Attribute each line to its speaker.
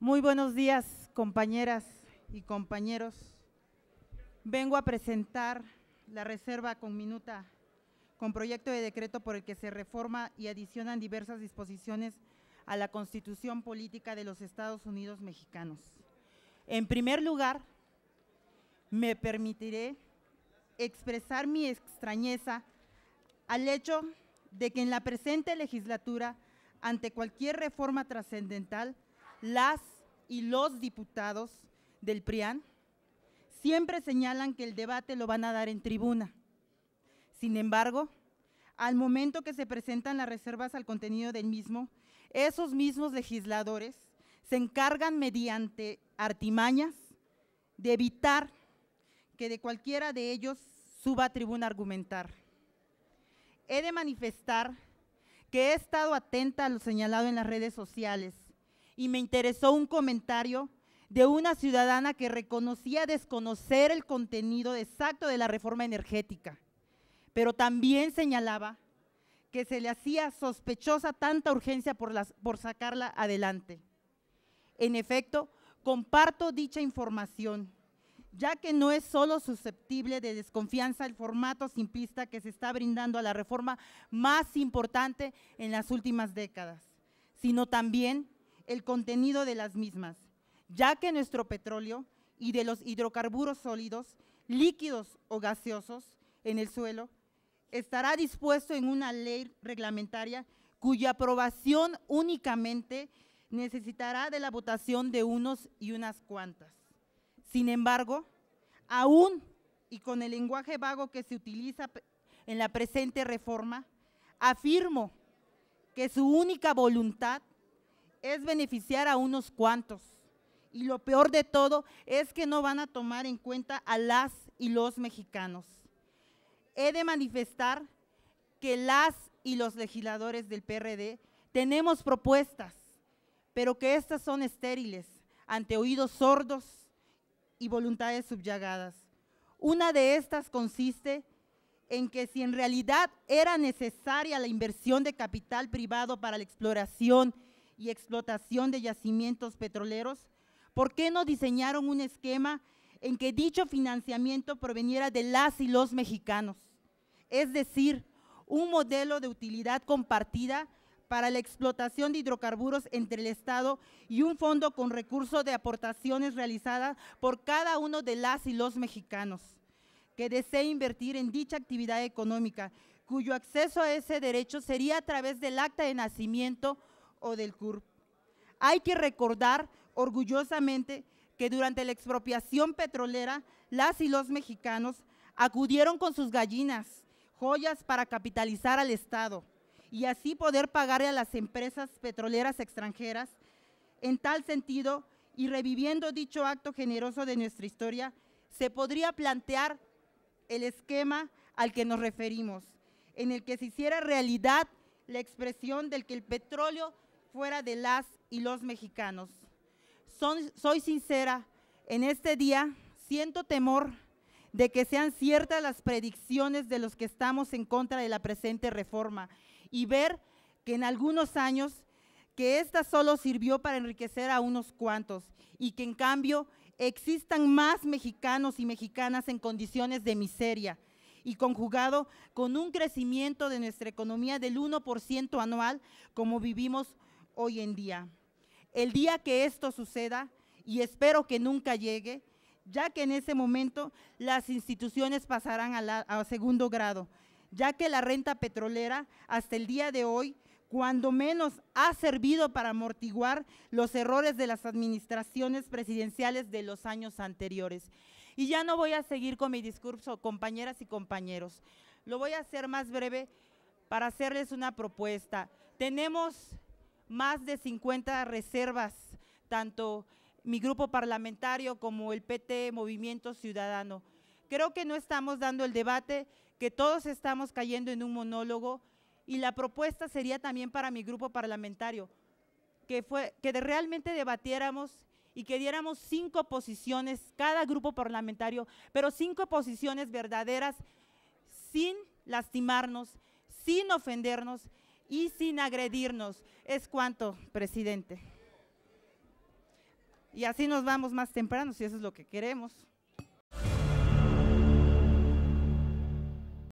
Speaker 1: Muy buenos días, compañeras y compañeros. Vengo a presentar la reserva con minuta con proyecto de decreto por el que se reforma y adicionan diversas disposiciones a la Constitución Política de los Estados Unidos Mexicanos. En primer lugar, me permitiré expresar mi extrañeza al hecho de que en la presente legislatura, ante cualquier reforma trascendental, las y los diputados del PRIAN siempre señalan que el debate lo van a dar en tribuna. Sin embargo, al momento que se presentan las reservas al contenido del mismo, esos mismos legisladores se encargan mediante artimañas de evitar que de cualquiera de ellos suba a tribuna a argumentar. He de manifestar que he estado atenta a lo señalado en las redes sociales y me interesó un comentario de una ciudadana que reconocía desconocer el contenido exacto de la reforma energética, pero también señalaba que se le hacía sospechosa tanta urgencia por, por sacarla adelante. En efecto, comparto dicha información, ya que no es solo susceptible de desconfianza el formato simplista que se está brindando a la reforma más importante en las últimas décadas, sino también el contenido de las mismas, ya que nuestro petróleo y de los hidrocarburos sólidos, líquidos o gaseosos en el suelo estará dispuesto en una ley reglamentaria cuya aprobación únicamente necesitará de la votación de unos y unas cuantas. Sin embargo, aún y con el lenguaje vago que se utiliza en la presente reforma, afirmo que su única voluntad es beneficiar a unos cuantos. Y lo peor de todo es que no van a tomar en cuenta a las y los mexicanos. He de manifestar que las y los legisladores del PRD tenemos propuestas, pero que estas son estériles ante oídos sordos y voluntades subyagadas. Una de estas consiste en que si en realidad era necesaria la inversión de capital privado para la exploración y explotación de yacimientos petroleros? ¿Por qué no diseñaron un esquema en que dicho financiamiento proveniera de las y los mexicanos? Es decir, un modelo de utilidad compartida para la explotación de hidrocarburos entre el Estado y un fondo con recurso de aportaciones realizadas por cada uno de las y los mexicanos que desee invertir en dicha actividad económica, cuyo acceso a ese derecho sería a través del acta de nacimiento o del CURP. Hay que recordar orgullosamente que durante la expropiación petrolera, las y los mexicanos acudieron con sus gallinas, joyas para capitalizar al Estado y así poder pagarle a las empresas petroleras extranjeras. En tal sentido, y reviviendo dicho acto generoso de nuestra historia, se podría plantear el esquema al que nos referimos, en el que se hiciera realidad la expresión del que el petróleo fuera de las y los mexicanos. Son, soy sincera, en este día siento temor de que sean ciertas las predicciones de los que estamos en contra de la presente reforma y ver que en algunos años que esta solo sirvió para enriquecer a unos cuantos y que en cambio existan más mexicanos y mexicanas en condiciones de miseria y conjugado con un crecimiento de nuestra economía del 1% anual como vivimos hoy en día. El día que esto suceda, y espero que nunca llegue, ya que en ese momento las instituciones pasarán a, segundo grado, ya que la renta petrolera hasta el día de hoy cuando menos ha servido para amortiguar los errores de las administraciones presidenciales de los años anteriores. Y ya no voy a seguir con mi discurso, compañeras y compañeros. Lo voy a hacer más breve para hacerles una propuesta. Tenemos más de 50 reservas, tanto mi grupo parlamentario como el PT Movimiento Ciudadano. Creo que no estamos dando el debate, que todos estamos cayendo en un monólogo y la propuesta sería también para mi grupo parlamentario, que, fue, que realmente debatiéramos y que diéramos cinco posiciones, cada grupo parlamentario, pero cinco posiciones verdaderas, sin lastimarnos, sin ofendernos, y sin agredirnos. Es cuanto, presidente. Y así nos vamos más temprano, si eso es lo que queremos.